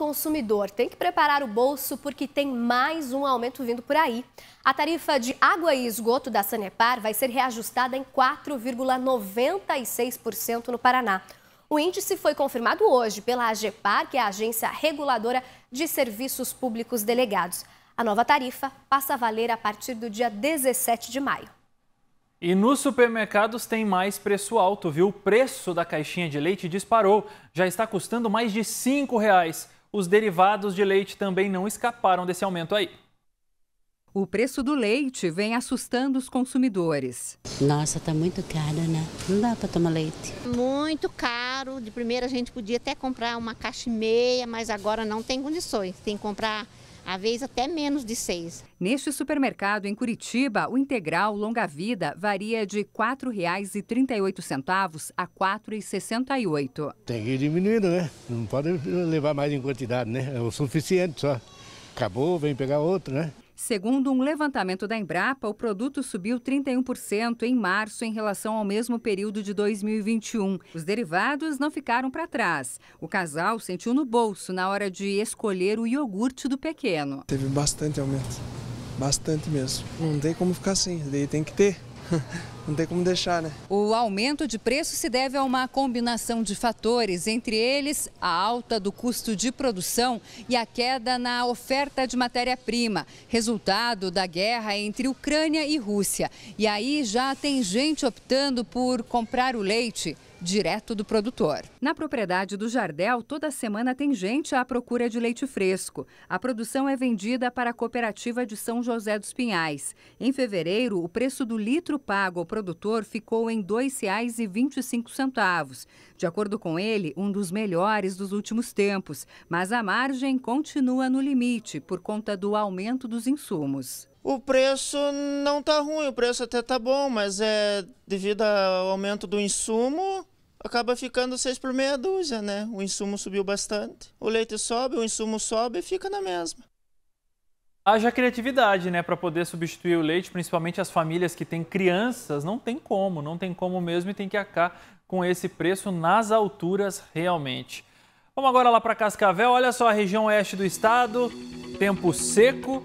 consumidor tem que preparar o bolso porque tem mais um aumento vindo por aí. A tarifa de água e esgoto da Sanepar vai ser reajustada em 4,96% no Paraná. O índice foi confirmado hoje pela AGEPAR, que é a Agência Reguladora de Serviços Públicos Delegados. A nova tarifa passa a valer a partir do dia 17 de maio. E nos supermercados tem mais preço alto, viu? O preço da caixinha de leite disparou, já está custando mais de R$ reais. Os derivados de leite também não escaparam desse aumento aí. O preço do leite vem assustando os consumidores. Nossa, tá muito caro, né? Não dá para tomar leite. Muito caro. De primeira a gente podia até comprar uma caixa e meia, mas agora não tem condições. Tem que comprar às vezes até menos de seis. Neste supermercado em Curitiba, o integral longa vida varia de R$ 4,38 a R$ 4,68. Tem que ir diminuindo, né? Não pode levar mais em quantidade, né? É o suficiente só. Acabou, vem pegar outro, né? Segundo um levantamento da Embrapa, o produto subiu 31% em março em relação ao mesmo período de 2021. Os derivados não ficaram para trás. O casal sentiu no bolso na hora de escolher o iogurte do pequeno. Teve bastante aumento, bastante mesmo. Não tem como ficar assim, daí tem que ter. não tem como deixar, né? O aumento de preço se deve a uma combinação de fatores, entre eles a alta do custo de produção e a queda na oferta de matéria-prima, resultado da guerra entre Ucrânia e Rússia. E aí já tem gente optando por comprar o leite direto do produtor. Na propriedade do Jardel, toda semana tem gente à procura de leite fresco. A produção é vendida para a cooperativa de São José dos Pinhais. Em fevereiro, o preço do litro pago ao produtor ficou em R$ 2,25. De acordo com ele, um dos melhores dos últimos tempos, mas a margem continua no limite por conta do aumento dos insumos. O preço não está ruim, o preço até está bom, mas é devido ao aumento do insumo acaba ficando 6 por meia dúzia, né? O insumo subiu bastante. O leite sobe, o insumo sobe e fica na mesma. Haja criatividade, né, para poder substituir o leite, principalmente as famílias que têm crianças, não tem como, não tem como mesmo e tem que acabar com esse preço nas alturas realmente. Vamos agora lá para Cascavel, olha só a região oeste do estado, tempo seco.